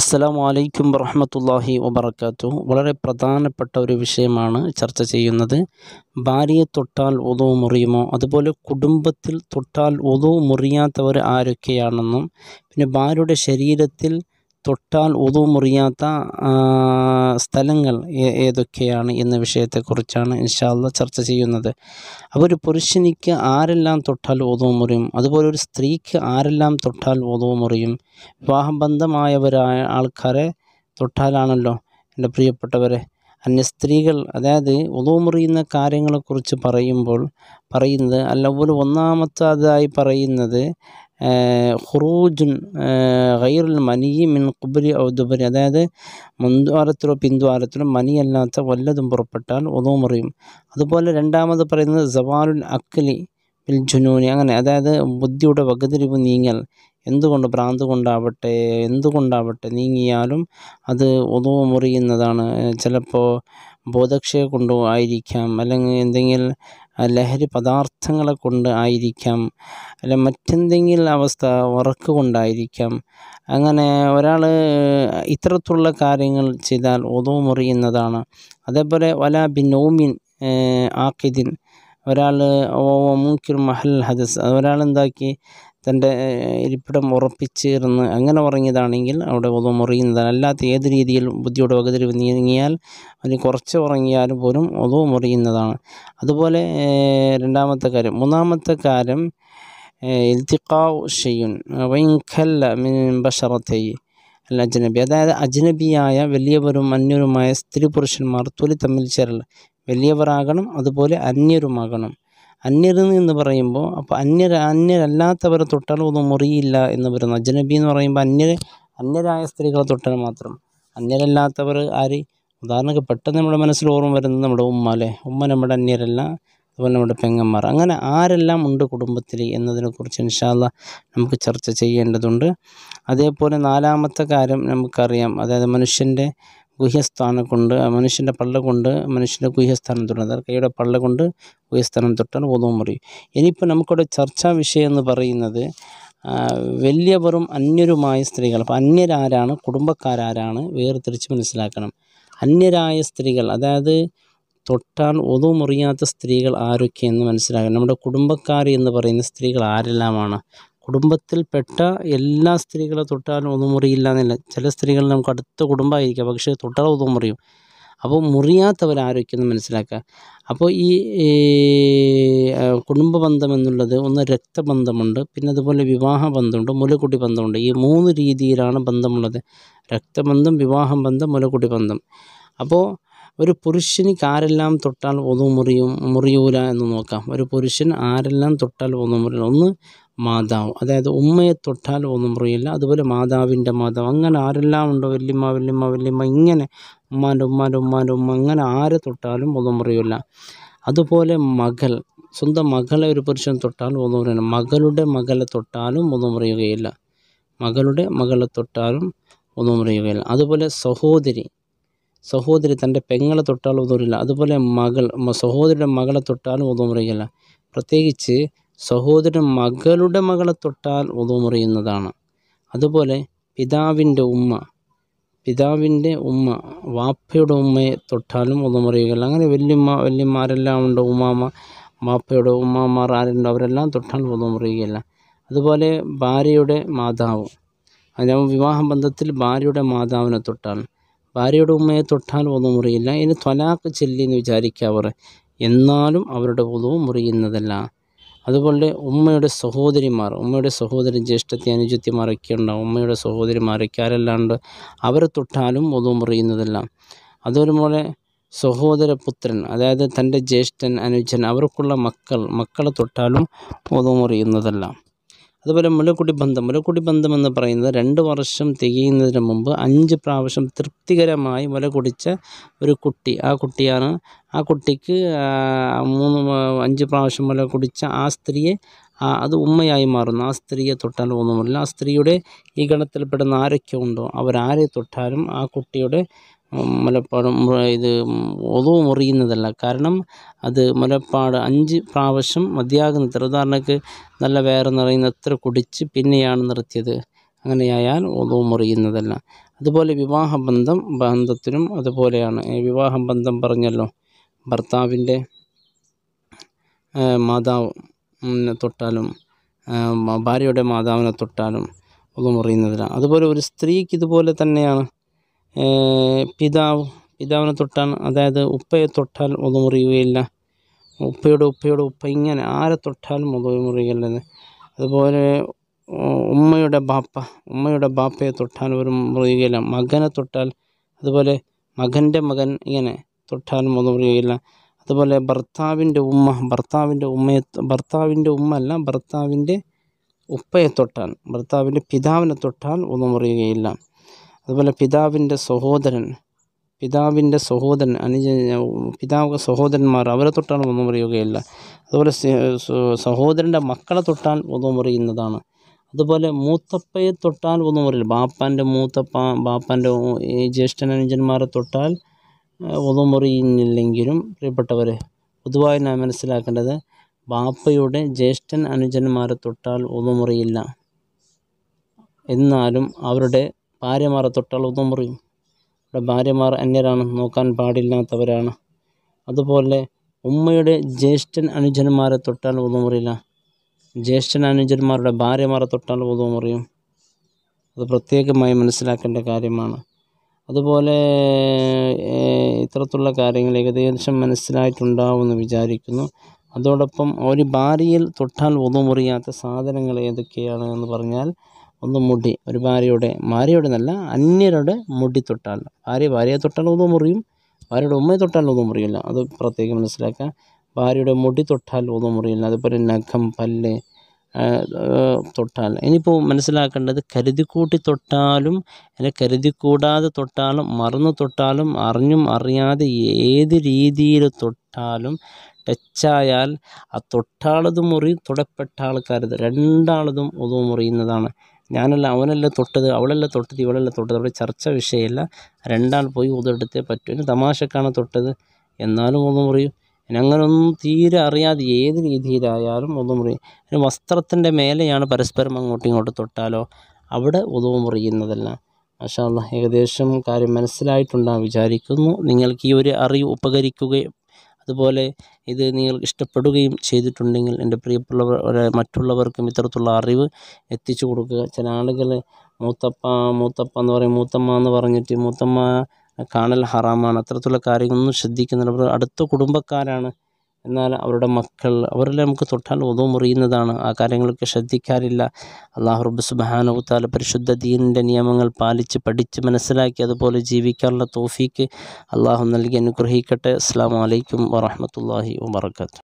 അസ്സലാമു അലൈക്കും വറഹമത്തല്ലാഹി വബർക്കാത്തു വളരെ പ്രധാനപ്പെട്ട ഒരു വിഷയമാണ് ചർച്ച ചെയ്യുന്നത് ഭാര്യയെ തൊട്ടാൽ ഒതോ മുറിയുമോ അതുപോലെ കുടുംബത്തിൽ തൊട്ടാൽ ഒതോ മുറിയാത്തവർ ആരൊക്കെയാണെന്നും പിന്നെ ഭാര്യയുടെ ശരീരത്തിൽ തൊട്ടാൽ ഉതു മുറിയാത്ത സ്ഥലങ്ങൾ ഏതൊക്കെയാണ് എന്ന വിഷയത്തെക്കുറിച്ചാണ് ഇൻഷാല്ല ചർച്ച ചെയ്യുന്നത് അപ്പോൾ ഒരു പുരുഷനിക്ക് ആരെല്ലാം തൊട്ടാൽ ഉതു മുറിയും അതുപോലെ ഒരു സ്ത്രീക്ക് ആരെല്ലാം തൊട്ടാൽ ഉതു മുറിയും വിവാഹബന്ധമായവരായ ആൾക്കാരെ തൊട്ടാലാണല്ലോ എൻ്റെ പ്രിയപ്പെട്ടവരെ അന്യ സ്ത്രീകൾ അതായത് മുറിയുന്ന കാര്യങ്ങളെക്കുറിച്ച് പറയുമ്പോൾ പറയുന്നത് അല്ല ഒരു ഒന്നാമത്തേതായി പറയുന്നത് ഖുറൂജുൻ ഗൈറുൽ മനിയും മിൻ കുബരി ഔ ദുബരി അതായത് മുൻദ്വാരത്തിലോ പിൻദ്വാരത്തിലോ മനിയല്ലാത്ത വല്ലതും പുറപ്പെട്ടാൽ ഒതോ മുറിയും അതുപോലെ രണ്ടാമത് പറയുന്നത് സവാലുൽ അക്ലി ബിൽ ജുനൂനി അങ്ങനെ അതായത് ബുദ്ധിയുടെ വകതിരിവ് നീങ്ങൽ എന്തുകൊണ്ട് ഭ്രാന്ത് കൊണ്ടാവട്ടെ എന്തുകൊണ്ടാവട്ടെ നീങ്ങിയാലും അത് ഒതുവ് മുറിയുന്നതാണ് ചിലപ്പോൾ ബോധക്ഷയ കൊണ്ടോ ആയിരിക്കാം അല്ലെങ്കിൽ എന്തെങ്കിലും ലഹരി പദാർത്ഥങ്ങളെ കൊണ്ട് ആയിരിക്കാം അല്ല മറ്റെന്തെങ്കിലും അവസ്ഥ ഉറക്ക് കൊണ്ടായിരിക്കാം അങ്ങനെ ഒരാൾ ഇത്തരത്തിലുള്ള കാര്യങ്ങൾ ചെയ്താൽ ഒതു മുറിയുന്നതാണ് അതേപോലെ വല ബിനോമിൻ ആക്കിദിൻ ഒരാൾ മൂക്കിൽ മഹൽ ഹദസ് ഒരാൾ എന്താക്കി തൻ്റെ ഇരിപ്പിടം ഉറപ്പിച്ചിരുന്ന് അങ്ങനെ ഉറങ്ങിയതാണെങ്കിൽ അവിടെ ഒതു മുറിയുന്നതാണ് അല്ലാത്ത ഏത് രീതിയിൽ ബുദ്ധിയോട് വകതിരിവ് നീങ്ങിയാൽ അതിന് കുറച്ച് ഉറങ്ങിയാലും പോലും ഒതു മുറിയുന്നതാണ് അതുപോലെ രണ്ടാമത്തെ കാര്യം മൂന്നാമത്തെ കാര്യം ഇൽത്തിക്കാവ് ഷെയ്യുൻ വൈഖല്ല ബഷറത്തൈ അല്ല അജ്നബി അതായത് അജ്നബിയായ വലിയവരും അന്യരുമായ സ്ത്രീ പുരുഷന്മാർ തൊലി തമ്മിൽ ചേരൽ വലിയവരാകണം അതുപോലെ അന്യരുമാകണം അന്യർ എന്ന് പറയുമ്പോൾ അപ്പോൾ അന്യർ അന്യരല്ലാത്തവർ തൊട്ടാൽ ഒന്നും മുറിയില്ല എന്ന് പറയുന്നു അജ്നബി എന്ന് പറയുമ്പോൾ അന്യർ അന്യരായ സ്ത്രീകളെ തൊട്ടാൽ മാത്രം അന്യരല്ലാത്തവർ ആര് ഉദാഹരണക്ക് പെട്ടെന്ന് നമ്മുടെ മനസ്സിൽ ഓർമ്മ വരുന്നത് നമ്മുടെ ഉമ്മ അല്ലേ ഉമ്മ നമ്മുടെ അന്യരല്ല അതുപോലെ നമ്മുടെ പെങ്ങന്മാർ അങ്ങനെ ആരെല്ലാം ഉണ്ട് കുടുംബത്തിൽ എന്നതിനെക്കുറിച്ച് ഇൻഷാല്ല നമുക്ക് ചർച്ച ചെയ്യേണ്ടതുണ്ട് അതേപോലെ നാലാമത്തെ കാര്യം നമുക്കറിയാം അതായത് മനുഷ്യൻ്റെ ഗുഹ്യസ്ഥാനം കൊണ്ട് മനുഷ്യൻ്റെ പള്ള കൊണ്ട് മനുഷ്യൻ്റെ ഗുഹ്യസ്ഥാനം അതായത് കൈയുടെ പള്ള കൊണ്ട് ഗുഹ്യസ്ഥാനം തൊട്ടാൽ ഒതുവും പറയും ഇനിയിപ്പോൾ നമുക്കിവിടെ ചർച്ചാ വിഷയം എന്ന് പറയുന്നത് വലിയവരും അന്യരുമായ സ്ത്രീകൾ അപ്പോൾ അന്യരാരാണ് കുടുംബക്കാരാരാണ് വേർതിരിച്ച് മനസ്സിലാക്കണം അന്യരായ സ്ത്രീകൾ അതായത് തൊട്ടാൽ ഒതും മുറിയാത്ത സ്ത്രീകൾ ആരൊക്കെയെന്ന് മനസ്സിലാക്കണം നമ്മുടെ കുടുംബക്കാർ എന്ന് പറയുന്ന സ്ത്രീകൾ ആരെല്ലാമാണ് കുടുംബത്തിൽപ്പെട്ട എല്ലാ സ്ത്രീകളെ തൊട്ടാലും മുറിയില്ല എന്നില്ല ചില സ്ത്രീകൾ നമുക്ക് അടുത്ത കുടുംബമായിരിക്കാം പക്ഷേ തൊട്ടാൽ മുറിയും അപ്പോൾ മുറിയാത്തവർ ആരോഗ്യം മനസ്സിലാക്കുക അപ്പോൾ ഈ കുടുംബ ബന്ധം എന്നുള്ളത് ഒന്ന് രക്തബന്ധമുണ്ട് പിന്നെ അതുപോലെ വിവാഹ ബന്ധമുണ്ട് മുലകുടി ബന്ധമുണ്ട് ഈ മൂന്ന് രീതിയിലാണ് ബന്ധമുള്ളത് രക്തബന്ധം വിവാഹ ബന്ധം മുലകുടി ബന്ധം അപ്പോൾ ഒരു പുരുഷന് ആരെല്ലാം തൊട്ടാൽ ഒതു മുറിയും മുറിയൂല എന്ന് നോക്കാം ഒരു പുരുഷൻ ആരെല്ലാം തൊട്ടാൽ ഒതു മുറിയില്ല ഒന്ന് മാതാവ് അതായത് ഉമ്മയെ തൊട്ടാൽ ഒന്നും പറയില്ല അതുപോലെ മാതാവിൻ്റെ മാതാവ് അങ്ങനെ ആരെല്ലാം ഉണ്ടോ വല്യമ്മ വല്യമ്മ വല്യമ്മ ഇങ്ങനെ ഉമ്മാൻ്റെ ഉമ്മാൻ്റെ ഉമ്മാൻ്റെ ഉമ്മ അങ്ങനെ ആരെ തൊട്ടാലും ഒന്നും പറയില്ല അതുപോലെ മകൾ സ്വന്തം മകളെ ഒരു പുരുഷൻ തൊട്ടാലും ഒന്നും പറയില്ല മകളുടെ മകളെ തൊട്ടാലും ഒന്നും പറയുകയില്ല മകളുടെ മകളെ തൊട്ടാലും ഒന്നും പറയുകയില്ല അതുപോലെ സഹോദരി സഹോദരി തൻ്റെ പെങ്ങളെ തൊട്ടാലും ഒന്നും പറയില്ല അതുപോലെ മകൾ സഹോദരിയുടെ മകളെ തൊട്ടാലും ഒന്നും പറയില്ല പ്രത്യേകിച്ച് സഹോദരൻ മകളുടെ മകളെ തൊട്ടാൽ ഒതു മുറിയുന്നതാണ് അതുപോലെ പിതാവിൻ്റെ ഉമ്മ പിതാവിൻ്റെ ഉമ്മ വാപ്പയുടെ ഉമ്മയെ തൊട്ടാലും ഒതു മുറിയുകയില്ല അങ്ങനെ വല്യമ്മ വല്യമ്മാരെല്ലാം ഉണ്ട് ഉമ്മാമ്മ വാപ്പയുടെ ഉമ്മാമാർ ആരുണ്ട് അവരെല്ലാം തൊട്ടാൽ ഒതു മുറിയുകയില്ല അതുപോലെ ഭാര്യയുടെ മാതാവ് അതാവും വിവാഹ ബന്ധത്തിൽ ഭാര്യയുടെ മാതാവിനെ തൊട്ടാൽ ഭാര്യയുടെ ഉമ്മയെ തൊട്ടാൽ ഒതു മുറിയില്ല ഇനി ത്വലാക്ക് എന്ന് വിചാരിക്കുക അവർ എന്നാലും അവരുടെ ഒതുവ് മുറിയുന്നതല്ല അതുപോലെ ഉമ്മയുടെ സഹോദരിമാർ ഉമ്മയുടെ സഹോദരി ജ്യേഷ്ഠത്തി അനുജത്തിമാരൊക്കെ ഉണ്ടാവും ഉമ്മയുടെ സഹോദരിമാരൊക്കെ ആരല്ലാണ്ട് അവരെ തൊട്ടാലും ഒതു മുറിയുന്നതല്ല അതുപോലെ സഹോദരപുത്രൻ അതായത് തൻ്റെ ജ്യേഷ്ഠൻ അനുജൻ അവർക്കുള്ള മക്കൾ മക്കളെ തൊട്ടാലും ഒതു മുറിയുന്നതല്ല അതുപോലെ മുലക്കുടി ബന്ധം മുലക്കുടി ബന്ധം എന്ന് പറയുന്നത് രണ്ട് വർഷം തികയുന്നതിന് മുമ്പ് അഞ്ച് പ്രാവശ്യം തൃപ്തികരമായി മുല കുടിച്ച ഒരു കുട്ടി ആ കുട്ടിയാണ് ആ കുട്ടിക്ക് മൂന്ന് അഞ്ച് പ്രാവശ്യം മുല കുടിച്ച ആ സ്ത്രീയെ അത് ഉമ്മയായി മാറുന്നു ആ സ്ത്രീയെ തൊട്ടാൽ ഒന്നുമില്ല ആ സ്ത്രീയുടെ ഈ ഗണത്തിൽപ്പെടുന്ന ആരൊക്കെ ഉണ്ടോ അവരാരെ തൊട്ടാലും ആ കുട്ടിയുടെ മുലപ്പാടും ഇത് ഒതു മുറിയുന്നതല്ല കാരണം അത് മുലപ്പാട് അഞ്ച് പ്രാവശ്യം മതിയാകുന്ന ഉദാഹരണക്ക് നല്ല നിറയുന്ന എത്ര കുടിച്ച് പിന്നെയാണ് നിർത്തിയത് അങ്ങനെയായാൽ ഒതു മുറിയുന്നതല്ല അതുപോലെ വിവാഹബന്ധം ബന്ധത്തിനും അതുപോലെയാണ് വിവാഹബന്ധം പറഞ്ഞല്ലോ ഭർത്താവിൻ്റെ മാതാവ് തൊട്ടാലും ഭാര്യയുടെ മാതാവിനെ തൊട്ടാലും ഒതു മുറിയുന്നതില്ല അതുപോലെ ഒരു സ്ത്രീക്ക് ഇതുപോലെ തന്നെയാണ് പിതാവ് പിതാവിനെ തൊട്ടാൽ അതായത് ഉപ്പയെ തൊട്ടാൽ ഒതു മുറിയുകയില്ല ഉപ്പയുടെ ഉപ്പയുടെ ഉപ്പ ഇങ്ങനെ ആരെ തൊട്ടാലും ഒതു മുറിയില്ല അതുപോലെ ഉമ്മയുടെ ബാപ്പ ഉമ്മയുടെ ബാപ്പയെ തൊട്ടാൽ ഒരു മുറിയുകയില്ല മകനെ തൊട്ടാൽ അതുപോലെ മകൻ്റെ മകൻ ഇങ്ങനെ തൊട്ടാലും ഒതു മുറിയുകയില്ല അതുപോലെ ഭർത്താവിൻ്റെ ഉമ്മ ഭർത്താവിൻ്റെ ഉമ്മയെ ഭർത്താവിൻ്റെ ഉമ്മ അല്ല ഭർത്താവിൻ്റെ ഉപ്പയെ തൊട്ടാൽ ഭർത്താവിൻ്റെ പിതാവിനെ തൊട്ടാൽ ഒന്നും മുറിയുകയില്ല അതുപോലെ പിതാവിൻ്റെ സഹോദരൻ പിതാവിൻ്റെ സഹോദരൻ അനുജ പിതാവ് സഹോദരന്മാർ അവരെ തൊട്ടാൽ ഒന്നും പറയുകയില്ല അതുപോലെ സഹോദരൻ്റെ മക്കളെ തൊട്ടാൽ ഒന്നും പറയുന്നതാണ് അതുപോലെ മൂത്തപ്പയെ തൊട്ടാൽ ഒന്നും പറയില്ല ബാപ്പാൻ്റെ മൂത്തപ്പ ബാപ്പാൻ്റെ അനുജന്മാരെ തൊട്ടാൽ ഒന്നും പറയുന്നില്ലെങ്കിലും പ്രിയപ്പെട്ടവരെ പൊതുവായി നാം മനസ്സിലാക്കേണ്ടത് ബാപ്പയുടെ ജ്യേഷ്ഠൻ അനുജന്മാരെ തൊട്ടാൽ ഒന്നും അറിയില്ല എന്നാലും അവരുടെ ഭാര്യമാരെ തൊട്ടാൽ ഉതം പറയും ഇവിടെ ഭാര്യമാർ അന്യരാണ് നോക്കാൻ പാടില്ലാത്തവരാണ് അതുപോലെ ഉമ്മയുടെ ജ്യേഷ്ഠൻ അനുജന്മാരെ തൊട്ടാൽ ഉതം പറയില്ല ജ്യേഷ്ഠൻ അനുജന്മാരുടെ ഭാര്യമാരെ തൊട്ടാൽ ഉതം പറയും അത് പ്രത്യേകമായി മനസ്സിലാക്കേണ്ട കാര്യമാണ് അതുപോലെ ഇത്തരത്തിലുള്ള കാര്യങ്ങൾ ഏകദേശം മനസ്സിലായിട്ടുണ്ടാവുമെന്ന് വിചാരിക്കുന്നു അതോടൊപ്പം ഒരു ഭാര്യയിൽ തൊട്ടാൽ ഒതുമുറിയാത്ത സാധനങ്ങൾ ഏതൊക്കെയാണ് എന്ന് പറഞ്ഞാൽ ഒന്ന് മുടി ഒരു ഭാര്യയുടെ ഭാര്യയുടെ നല്ല അന്യരുടെ മുടി തൊട്ടാൽ ഭാര്യ ഭാര്യയെ തൊട്ടാൽ ഒന്നും മുറിയും ഭാര്യയുടെ ഉമ്മയെ തൊട്ടാൽ ഒന്നും മുറിയില്ല അത് പ്രത്യേകം മനസ്സിലാക്കുക ഭാര്യയുടെ മുടി തൊട്ടാൽ ഒന്നും മുറിയില്ല അതുപോലെ നഖം പല്ല് തൊട്ടാൽ ഇനിയിപ്പോൾ മനസ്സിലാക്കേണ്ടത് കരുതിക്കൂട്ടി തൊട്ടാലും അല്ലെ കരുതിക്കൂടാതെ തൊട്ടാലും മറന്നു തൊട്ടാലും അറിഞ്ഞും അറിയാതെ ഏത് രീതിയിൽ തൊട്ടാലും ടച്ചായാൽ ആ തൊട്ടാളത് മുറി തുടപ്പെട്ട ആൾക്കാരത് രണ്ടാളതും ഒതു മുറിയുന്നതാണ് ഞാനല്ല അവനല്ല തൊട്ടത് അവളല്ല തൊട്ടത് ഇവളല്ല തൊട്ടത് അവിടെ ചർച്ച വിഷയമല്ല രണ്ടാൾ പോയി ഉതെടുത്തേ പറ്റൂ എൻ്റെ തമാശക്കാണ് തൊട്ടത് എന്നാലും ഒന്ന് പറയും അങ്ങനൊന്നും തീരെ അറിയാതെ ഏത് രീതിയിലായാലും ഒന്നും പറയും വസ്ത്രത്തിൻ്റെ മേലെയാണ് പരസ്പരം അങ്ങോട്ടും ഇങ്ങോട്ടും തൊട്ടാലോ അവിടെ ഉതവും മുറിയുന്നതല്ല മാഷാ ഏകദേശം കാര്യം മനസ്സിലായിട്ടുണ്ടാകും വിചാരിക്കുന്നു നിങ്ങൾക്ക് ഈ ഒരു അറിവ് ഉപകരിക്കുകയും അതുപോലെ ഇത് നിങ്ങൾ ഇഷ്ടപ്പെടുകയും ചെയ്തിട്ടുണ്ടെങ്കിൽ എൻ്റെ പ്രിയപ്പെട്ടവർ മറ്റുള്ളവർക്കും ഇത്തരത്തിലുള്ള അറിവ് എത്തിച്ചു കൊടുക്കുക ചില ആളുകൾ മൂത്തപ്പ മൂത്തപ്പ എന്ന് പറയും മൂത്തമ്മ എന്ന് പറഞ്ഞിട്ട് മൂത്തമ്മ കാണൽ ഹറാമാണ് അത്തരത്തിലുള്ള കാര്യങ്ങളൊന്നും ശ്രദ്ധിക്കുന്നില്ല അടുത്ത കുടുംബക്കാരാണ് എന്നാൽ അവരുടെ മക്കൾ അവരെല്ലാം നമുക്ക് തൊട്ടാൽ ഉതവും മുറിയുന്നതാണ് ആ കാര്യങ്ങളൊക്കെ ശ്രദ്ധിക്കാറില്ല അള്ളാഹു റബ്ബ് സുബാനവുത്താല പരിശുദ്ധ ദീനിൻ്റെ നിയമങ്ങൾ പാലിച്ച് പഠിച്ച് മനസ്സിലാക്കി അതുപോലെ ജീവിക്കാനുള്ള തോഫീക്ക് അള്ളാഹു നൽകി അനുഗ്രഹിക്കട്ടെ അസ്സാം വലൈക്കും വാഹമത്തല്ലാഹി വാബർക്കാത്തു